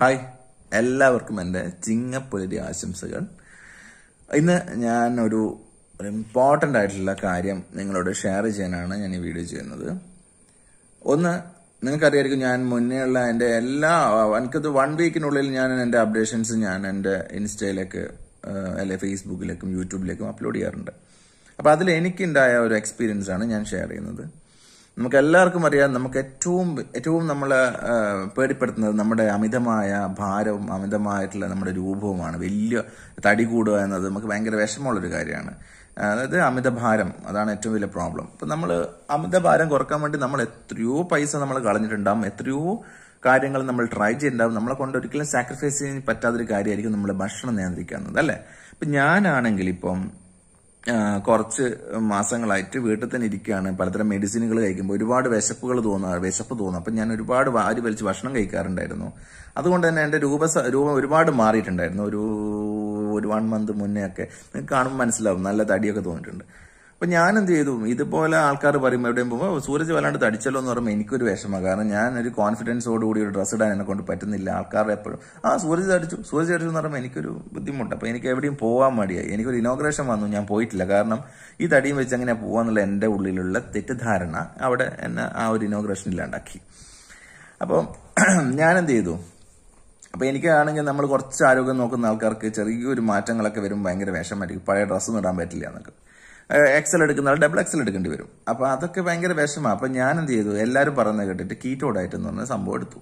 hi എല്ലാവർക്കും എൻ്റെ ചിങ്ങപ്പൊലരി ആശംസകൾ ഇന്ന് ഞാൻ ഒരു ഇമ്പോർട്ടൻ്റ് ആയിട്ടുള്ള കാര്യം നിങ്ങളോട് ഷെയർ ചെയ്യാനാണ് ഞാൻ ഈ വീഡിയോ ചെയ്യുന്നത് ഒന്ന് നിങ്ങൾക്കറിയായിരിക്കും ഞാൻ മുന്നേ ഉള്ള എൻ്റെ എല്ലാ എനിക്കത് വൺ വീക്കിനുള്ളിൽ ഞാൻ എൻ്റെ അപ്ഡേഷൻസ് ഞാൻ എൻ്റെ ഇൻസ്റ്റയിലേക്ക് അല്ലെ ഫേസ്ബുക്കിലേക്കും യൂട്യൂബിലേക്കും അപ്ലോഡ് ചെയ്യാറുണ്ട് അപ്പോൾ അതിൽ എനിക്കുണ്ടായ ഒരു എക്സ്പീരിയൻസാണ് ഞാൻ ഷെയർ ചെയ്യുന്നത് നമുക്ക് എല്ലാവർക്കും അറിയാം നമുക്ക് ഏറ്റവും ഏറ്റവും നമ്മളെ പേടിപ്പെടുത്തുന്നത് നമ്മുടെ അമിതമായ ഭാരവും അമിതമായിട്ടുള്ള നമ്മുടെ രൂപവുമാണ് വലിയ തടി കൂടുക എന്നത് നമുക്ക് ഭയങ്കര വിഷമമുള്ളൊരു കാര്യമാണ് അതായത് അമിതഭാരം അതാണ് ഏറ്റവും വലിയ പ്രോബ്ലം അപ്പം നമ്മൾ അമിതഭാരം കുറക്കാൻ വേണ്ടി നമ്മൾ എത്രയോ പൈസ നമ്മൾ കളഞ്ഞിട്ടുണ്ടാകും എത്രയോ കാര്യങ്ങൾ നമ്മൾ ട്രൈ ചെയ്തിട്ടുണ്ടാവും നമ്മളെ കൊണ്ട് ഒരിക്കലും സാക്രിഫൈസ് ചെയ്യാൻ പറ്റാത്തൊരു കാര്യമായിരിക്കും നമ്മൾ ഭക്ഷണം നിയന്ത്രിക്കുന്നത് അല്ലേ അപ്പം ഞാനാണെങ്കിൽ ഇപ്പം കുറച്ച് മാസങ്ങളായിട്ട് വീട്ടിൽ തന്നെ ഇരിക്കുകയാണ് പലതരം മെഡിസിനുകൾ കഴിക്കുമ്പോൾ ഒരുപാട് വിശപ്പുകൾ തോന്നാറ് വിശപ്പ് തോന്നും അപ്പം ഞാൻ ഒരുപാട് വാരി വലിച്ച് ഭക്ഷണം കഴിക്കാറുണ്ടായിരുന്നു അതുകൊണ്ട് തന്നെ എൻ്റെ രൂപ രൂപം ഒരുപാട് മാറിയിട്ടുണ്ടായിരുന്നു ഒരു ഒരു വൺ മന്ത് മുന്നേ ഒക്കെ നിങ്ങൾക്ക് കാണുമ്പോൾ മനസ്സിലാവും നല്ല തടിയൊക്കെ തോന്നിയിട്ടുണ്ട് അപ്പൊ ഞാൻ എന്ത് ചെയ്തു ഇതുപോലെ ആൾക്കാർ പറയുമ്പോൾ എവിടെയും പോകുമ്പോൾ സൂരജ് വല്ലാണ്ട് തടിച്ചല്ലോ എന്ന് പറയുമ്പോൾ എനിക്കൊരു വിഷമം കാരണം ഞാൻ ഒരു കോൺഫിഡൻസോട് കൂടി ഒരു ഡ്രസ്സ് ഇടാൻ എന്നെ കൊണ്ട് പറ്റുന്നില്ല ആൾക്കാരുടെ എപ്പോഴും ആ സൂരജ് തടിച്ചു സൂരജ് തടിച്ചു എന്ന് പറയുമ്പോൾ എനിക്കൊരു ബുദ്ധിമുട്ട് അപ്പൊ എനിക്ക് എവിടെയും പോകാൻ മടിയായി എനിക്കൊരു ഇനോഗ്രേഷൻ വന്നു ഞാൻ പോയിട്ടില്ല കാരണം ഈ തടിയും വെച്ച് അങ്ങനെ പോകാന്നുള്ള എൻ്റെ ഉള്ളിലുള്ള തെറ്റിദ്ധാരണ അവിടെ എന്നെ ആ ഒരു ഇനോഗ്രേഷൻ ഇല്ലാണ്ടാക്കി അപ്പം ഞാൻ എന്ത് ചെയ്തു അപ്പൊ എനിക്കാണെങ്കിൽ നമ്മൾ കുറച്ച് ആരോഗ്യം നോക്കുന്ന ആൾക്കാർക്ക് ചെറിയൊരു മാറ്റങ്ങളൊക്കെ വരും ഭയങ്കര വിഷമായിരിക്കും പഴയ ഡ്രസ്സ് ഇടാൻ പറ്റില്ല എന്നൊക്കെ എക്സൽ എടുക്കുന്ന ആൾ ഡബിൾ എക്സൽ എടുക്കേണ്ടി വരും അപ്പോൾ അതൊക്കെ ഭയങ്കര വിഷമമാണ് അപ്പോൾ ഞാൻ എന്ത് ചെയ്തു എല്ലാവരും പറയുന്നത് കേട്ടിട്ട് കീറ്റോഡായിട്ട് എന്ന് പറഞ്ഞ സംഭവം എടുത്തു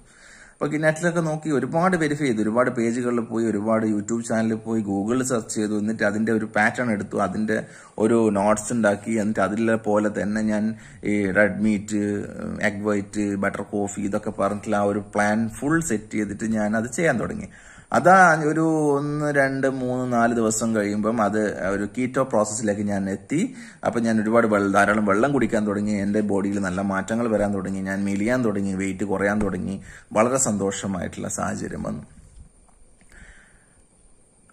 അപ്പോൾ നെറ്റിലൊക്കെ നോക്കി ഒരുപാട് വെരിഫൈ ചെയ്തു ഒരുപാട് പേജുകളിൽ പോയി ഒരുപാട് യൂട്യൂബ് ചാനലിൽ പോയി ഗൂഗിളിൽ സെർച്ച് ചെയ്തു എന്നിട്ട് അതിൻ്റെ ഒരു പാറ്റേൺ എടുത്തു അതിൻ്റെ ഒരു നോട്ട്സ് ഉണ്ടാക്കി എന്നിട്ട് അതിലെ പോലെ തന്നെ ഞാൻ ഈ red meat egg white butter coffee ഇതൊക്കെ പറഞ്ഞിട്ടുള്ള ആ ഒരു പ്ലാൻ ഫുൾ സെറ്റ് ചെയ്തിട്ട് ഞാൻ അത് ചെയ്യാൻ തുടങ്ങി അതാ ഒരു ഒന്ന് രണ്ട് മൂന്ന് നാല് ദിവസം കഴിയുമ്പം അത് ഒരു കീറ്റോ പ്രോസസ്സിലേക്ക് ഞാൻ എത്തി അപ്പം ഞാൻ ഒരുപാട് വെള്ളം ധാരാളം വെള്ളം കുടിക്കാൻ തുടങ്ങി എൻ്റെ ബോഡിയിൽ നല്ല മാറ്റങ്ങൾ വരാൻ തുടങ്ങി ഞാൻ മെലിയാൻ തുടങ്ങി വെയിറ്റ് കുറയാൻ തുടങ്ങി വളരെ സന്തോഷമായിട്ടുള്ള സാഹചര്യം വന്നു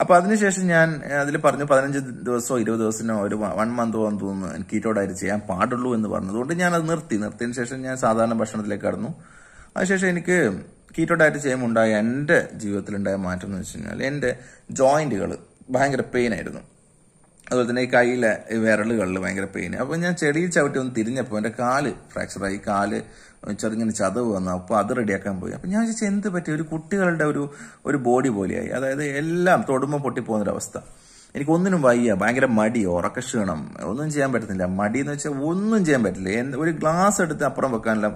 അപ്പൊ അതിനുശേഷം ഞാൻ അതിൽ പറഞ്ഞു പതിനഞ്ച് ദിവസമോ ഇരുപത് ദിവസത്തിനോ ഒരു വൺ മന്തോ എന്ന് തോന്നുന്നു എനിക്ക് കീറ്റോ ഡയറ്റ് ചെയ്യാൻ പാടുള്ളൂ എന്ന് പറഞ്ഞതുകൊണ്ട് ഞാൻ അത് നിർത്തി നിർത്തിയതിനു ശേഷം ഞാൻ സാധാരണ ഭക്ഷണത്തിലേക്ക് കടന്നു അതിനുശേഷം എനിക്ക് കീറ്റോ ഡയറ്റ് ചെയ്യുമ്പോൾ ഉണ്ടായ എൻ്റെ ജീവിതത്തിലുണ്ടായ മാറ്റം എന്ന് വെച്ച് കഴിഞ്ഞാൽ എൻ്റെ ജോയിൻറ്റുകൾ ഭയങ്കര പെയിൻ ആയിരുന്നു അതുപോലെ തന്നെ ഈ കയ്യിലെ വിരലുകളിൽ ഭയങ്കര പെയിൻ അപ്പോൾ ഞാൻ ചെടിയിൽ ചവിട്ടി ഒന്ന് തിരിഞ്ഞപ്പോൾ എൻ്റെ കാല് ഫ്രാക്ചറായി കാല് ചെറുങ്ങനെ ചതവ് വന്നു അപ്പോൾ അത് റെഡിയാക്കാൻ പോയി അപ്പോൾ ഞാൻ ചോദിച്ചാൽ എന്ത് പറ്റി ഒരു കുട്ടികളുടെ ഒരു ഒരു ബോഡി പോലെയായി അതായത് എല്ലാം തൊടുമ്പോൾ പൊട്ടിപ്പോകുന്നൊരവസ്ഥ എനിക്കൊന്നിനും വയ്യ ഭയങ്കര മടി ഉറക്ക ക്ഷീണം ഒന്നും ചെയ്യാൻ പറ്റുന്നില്ല മടി എന്ന് വെച്ചാൽ ഒന്നും ചെയ്യാൻ പറ്റില്ല ഒരു ഗ്ലാസ് എടുത്ത് അപ്പുറം വെക്കാനെല്ലാം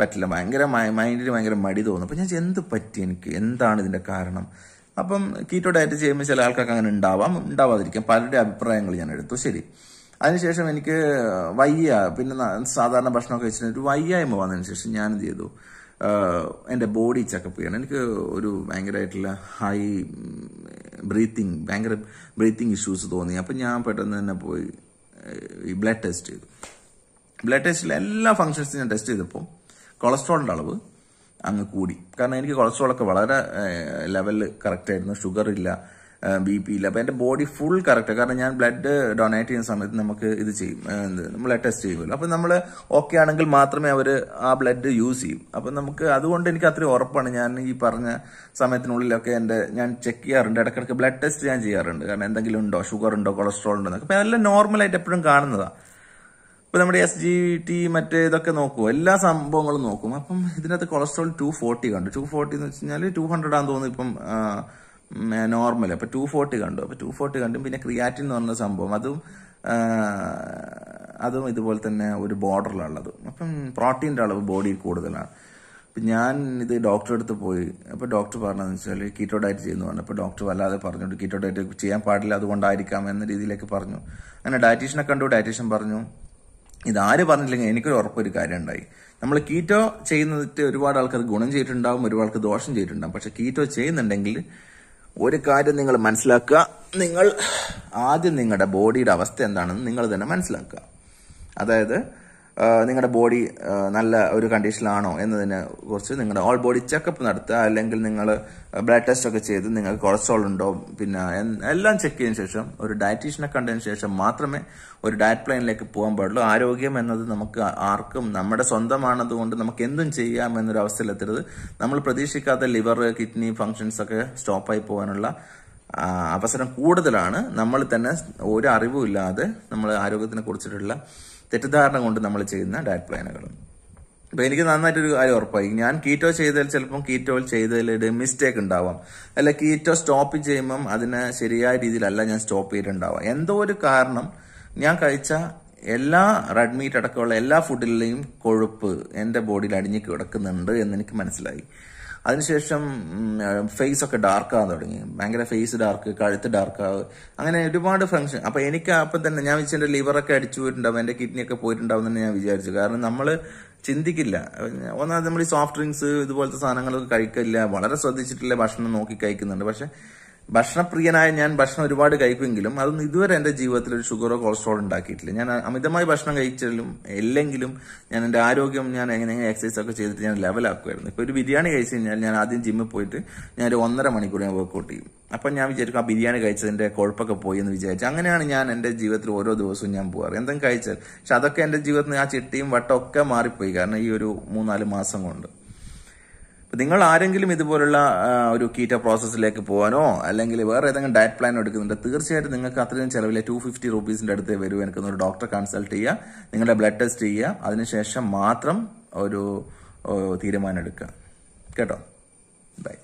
പറ്റില്ല ഭയങ്കര മൈൻഡിന് ഭയങ്കര മടി തോന്നും അപ്പം ഞാൻ എന്ത് പറ്റി എനിക്ക് എന്താണ് ഇതിൻ്റെ കാരണം അപ്പം കീറ്റോ ഡയറ്റ് ചെയ്യുമ്പോൾ ചില ആൾക്കാർക്ക് അങ്ങനെ ഉണ്ടാവാം ഉണ്ടാവാതിരിക്കാം പലരുടെ അഭിപ്രായങ്ങൾ ഞാൻ എടുത്തു ശരി അതിനുശേഷം എനിക്ക് വയ്യ പിന്നെ സാധാരണ ഭക്ഷണമൊക്കെ വെച്ചിട്ട് ഒരു വയ്യായ്മ വന്നതിന് ശേഷം ഞാൻ എന്ത് ചെയ്തു എൻ്റെ ബോഡി ചെക്കപ്പ് ചെയ്യണം എനിക്ക് ഒരു ഭയങ്കരമായിട്ടുള്ള ഹൈ ബ്രീത്തിങ് ഭയങ്കര ബ്രീത്തിങ് ഇഷ്യൂസ് തോന്നി അപ്പം ഞാൻ പെട്ടെന്ന് തന്നെ പോയി ഈ ബ്ലഡ് ടെസ്റ്റ് ചെയ്തു ബ്ലഡ് ടെസ്റ്റിൽ എല്ലാ ഫങ്ഷൻസും ഞാൻ ടെസ്റ്റ് ചെയ്തപ്പോൾ കൊളസ്ട്രോളിൻ്റെ അളവ് അങ്ങ് കൂടി കാരണം എനിക്ക് കൊളസ്ട്രോളൊക്കെ വളരെ ലെവലിൽ കറക്റ്റായിരുന്നു ഷുഗർ ഇല്ല ബി പി ഇല്ല അപ്പോൾ എൻ്റെ ബോഡി ഫുൾ കറക്റ്റ് കാരണം ഞാൻ ബ്ലഡ് ഡൊണേറ്റ് ചെയ്യുന്ന സമയത്ത് നമുക്ക് ഇത് ചെയ്യും നമ്മൾ ടെസ്റ്റ് ചെയ്യുമല്ലോ അപ്പോൾ നമ്മൾ ഓക്കെ ആണെങ്കിൽ മാത്രമേ അവർ ആ ബ്ലഡ് യൂസ് ചെയ്യും അപ്പോൾ നമുക്ക് അതുകൊണ്ട് എനിക്ക് അത്രയും ഉറപ്പാണ് ഞാൻ ഈ പറഞ്ഞ സമയത്തിനുള്ളിലൊക്കെ എൻ്റെ ഞാൻ ചെക്ക് ചെയ്യാറുണ്ട് ഇടയ്ക്കിടയ്ക്ക് ബ്ലഡ് ടെസ്റ്റ് ഞാൻ ചെയ്യാറുണ്ട് കാരണം എന്തെങ്കിലും ഉണ്ടോ ഷുഗർ ഉണ്ടോ കൊളസ്ട്രോൾ ഉണ്ടോ എന്നൊക്കെ അപ്പോൾ നല്ല നോർമലായിട്ട് എപ്പോഴും കാണുന്നതാണ് ഇപ്പൊ നമ്മുടെ എസ് ജി ടി മറ്റേ ഇതൊക്കെ നോക്കും എല്ലാ സംഭവങ്ങളും നോക്കും അപ്പം ഇതിനകത്ത് കൊളസ്ട്രോൾ ടു ഫോർട്ടി കണ്ടു ടു ഫോർട്ടി എന്ന് വെച്ച് കഴിഞ്ഞാൽ ടു ഹൺഡ്രഡ് ആണെന്ന് തോന്നുന്നു ഇപ്പം നോർമൽ അപ്പൊ ടു ഫോർട്ടി കണ്ടു അപ്പൊ ടു ഫോർട്ടി കണ്ടും പിന്നെ ക്രിയാറ്റിൻ എന്ന് പറഞ്ഞ സംഭവം അതും അതും ഇതുപോലെ തന്നെ ഒരു ബോർഡറിലുള്ളത് അപ്പം പ്രോട്ടീൻ്റെ അളവ് ബോഡിയിൽ കൂടുതലാണ് അപ്പം ഞാൻ ഇത് ഡോക്ടറെ അടുത്ത് പോയി അപ്പോൾ ഡോക്ടർ പറഞ്ഞതെന്ന് വെച്ചാൽ കീറ്റോ ഡയറ്റ് ചെയ്യുന്നു പറഞ്ഞു അപ്പോൾ ഡോക്ടർ വല്ലാതെ പറഞ്ഞു കീറ്റോ ഡയറ്റ് ചെയ്യാൻ പാടില്ല അതുകൊണ്ടായിരിക്കാം എന്ന രീതിയിലേക്ക് പറഞ്ഞു അങ്ങനെ ഡയറ്റീഷ്യനെ കണ്ടു ഡയറ്റീഷ്യൻ പറഞ്ഞു ഇതാര് പറഞ്ഞില്ലെങ്കിൽ എനിക്കൊരു ഉറപ്പൊരു കാര്യം ഉണ്ടായി നമ്മൾ കീറ്റോ ചെയ്യുന്നിട്ട് ഒരുപാട് ആൾക്കാർ ഗുണം ചെയ്തിട്ടുണ്ടാവും ഒരുപാട് ആൾക്ക് ദോഷം ചെയ്തിട്ടുണ്ടാവും പക്ഷെ കീറ്റോ ചെയ്യുന്നുണ്ടെങ്കിൽ ഒരു കാര്യം നിങ്ങൾ മനസ്സിലാക്കുക നിങ്ങൾ ആദ്യം നിങ്ങളുടെ ബോഡിയുടെ അവസ്ഥ എന്താണെന്ന് നിങ്ങൾ തന്നെ മനസ്സിലാക്കുക അതായത് നിങ്ങളുടെ ബോഡി നല്ല ഒരു കണ്ടീഷനിലാണോ എന്നതിനെ കുറിച്ച് നിങ്ങളുടെ ഓൾ ബോഡി ചെക്കപ്പ് നടത്തുക അല്ലെങ്കിൽ നിങ്ങൾ ബ്ലഡ് ടെസ്റ്റ് ഒക്കെ ചെയ്ത് നിങ്ങൾക്ക് കൊളസ്ട്രോൾ ഉണ്ടോ പിന്നെ എല്ലാം ചെക്ക് ചെയ്തതിനു ശേഷം ഒരു ഡയറ്റീഷ്യനെ കണ്ടതിന് ശേഷം മാത്രമേ ഒരു ഡയറ്റ് പ്ലാനിലേക്ക് പോകാൻ പാടുള്ളൂ ആരോഗ്യം എന്നത് നമുക്ക് ആർക്കും നമ്മുടെ സ്വന്തമാണതുകൊണ്ട് നമുക്ക് എന്തും ചെയ്യാം എന്നൊരു അവസ്ഥയിലെത്തരുത് നമ്മൾ പ്രതീക്ഷിക്കാത്ത ലിവർ കിഡ്നി ഫംഗ്ഷൻസ് ഒക്കെ സ്റ്റോപ്പായി പോകാനുള്ള അവസരം കൂടുതലാണ് നമ്മൾ തന്നെ ഒരു അറിവുമില്ലാതെ നമ്മൾ ആരോഗ്യത്തിനെ കുറിച്ചിട്ടുള്ള തെറ്റിദ്ധാരണ കൊണ്ട് നമ്മൾ ചെയ്യുന്ന ഡയറ്റ് പ്ലാനുകൾ അപ്പൊ എനിക്ക് നന്നായിട്ടൊരു കാര്യം ഉറപ്പായി ഞാൻ കീറ്റോ ചെയ്താൽ ചിലപ്പം കീറ്റോയിൽ ചെയ്തതിൽ മിസ്റ്റേക്ക് ഉണ്ടാവാം അല്ല കീറ്റോ സ്റ്റോപ്പ് ചെയ്യുമ്പം അതിന് ശരിയായ രീതിയിലല്ല ഞാൻ സ്റ്റോപ്പ് ചെയ്തിട്ടുണ്ടാവാം എന്തോ ഒരു കാരണം ഞാൻ കഴിച്ച എല്ലാ റെഡ് മീറ്റ് അടക്കമുള്ള എല്ലാ ഫുഡിലെയും കൊഴുപ്പ് എൻ്റെ ബോഡിയിൽ അടിഞ്ഞു കിടക്കുന്നുണ്ട് എന്ന് എനിക്ക് മനസ്സിലായി അതിനുശേഷം ഫേസ് ഒക്കെ ഡാർക്ക് ഡാർക്കാകാൻ തുടങ്ങി ഭയങ്കര ഫേസ് ഡാർക്ക് കഴുത്ത് ഡാർക്ക് ഡാർക്കാവ് അങ്ങനെ ഒരുപാട് ഫംഗ്ഷൻ അപ്പോൾ എനിക്ക് അപ്പം തന്നെ ഞാൻ വെച്ച് എന്റെ ലിവറൊക്കെ അടിച്ചു പോയിട്ടുണ്ടാവും എൻ്റെ ഒക്കെ പോയിട്ടുണ്ടാവും എന്ന് ഞാൻ വിചാരിച്ചു കാരണം നമ്മൾ ചിന്തിക്കില്ല ഒന്നാമത് നമ്മൾ ഈ സോഫ്റ്റ് ഡ്രിങ്ക്സ് ഇതുപോലത്തെ സാധനങ്ങളൊക്കെ കഴിക്കില്ല വളരെ ശ്രദ്ധിച്ചിട്ടില്ല ഭക്ഷണം നോക്കി കഴിക്കുന്നുണ്ട് പക്ഷേ ഭക്ഷണപ്രിയനായ ഞാൻ ഭക്ഷണം ഒരുപാട് കഴിക്കുമെങ്കിലും അതൊന്നും ഇതുവരെ എൻ്റെ ജീവിതത്തിൽ ഒരു ഷുഗറോ കൊളസ്ട്രോൾ ഉണ്ടാക്കിയിട്ടില്ല ഞാൻ അമിതമായി ഭക്ഷണം കഴിച്ചാലും ഇല്ലെങ്കിലും ഞാൻ എൻ്റെ ആരോഗ്യം ഞാൻ എങ്ങനെ എക്സസൈസ് ഒക്കെ ചെയ്തിട്ട് ഞാൻ ലെവലാക്കുമായിരുന്നു ഇപ്പോൾ ഒരു ബിരിയാണി കഴിച്ചു കഴിഞ്ഞാൽ ഞാൻ ആദ്യം ജിമ്മിൽ പോയിട്ട് ഞാൻ ഒരു ഒന്നര മണിക്കൂർ ഞാൻ വർക്കൗട്ട് ചെയ്യും അപ്പം ഞാൻ വിചാരിക്കും ആ ബിരിയാണി കഴിച്ചതിൻ്റെ കുഴപ്പമൊക്കെ പോയി എന്ന് വിചാരിച്ചു അങ്ങനെയാണ് ഞാൻ എൻ്റെ ജീവിതത്തിൽ ഓരോ ദിവസവും ഞാൻ പോകാറ് എന്തെങ്കിലും കഴിച്ചാൽ പക്ഷെ അതൊക്കെ എൻ്റെ ജീവിതത്തിൽ ആ ചിട്ടിയും വട്ടമൊക്കെ മാറിപ്പോയി കാരണം ഈ ഒരു മൂന്നാല് മാസം കൊണ്ട് നിങ്ങൾ ആരെങ്കിലും ഇതുപോലുള്ള ഒരു കീറ്റ പ്രോസസ്സിലേക്ക് പോകാനോ അല്ലെങ്കിൽ വേറെ ഏതെങ്കിലും ഡയറ്റ് പ്ലാൻ എടുക്കുന്നുണ്ട് തീർച്ചയായിട്ടും നിങ്ങൾക്ക് അത്രയും ചിലവിൽ ടു ഫിഫ്റ്റി റുപ്പീസിന്റെ അടുത്ത് വരുവോ എനിക്കൊന്ന് ഒരു ഡോക്ടറെ കൺസൾട്ട് ചെയ്യുക നിങ്ങളുടെ ബ്ലഡ് ടെസ്റ്റ് ചെയ്യുക അതിനുശേഷം മാത്രം ഒരു തീരുമാനം എടുക്കുക കേട്ടോ ബൈ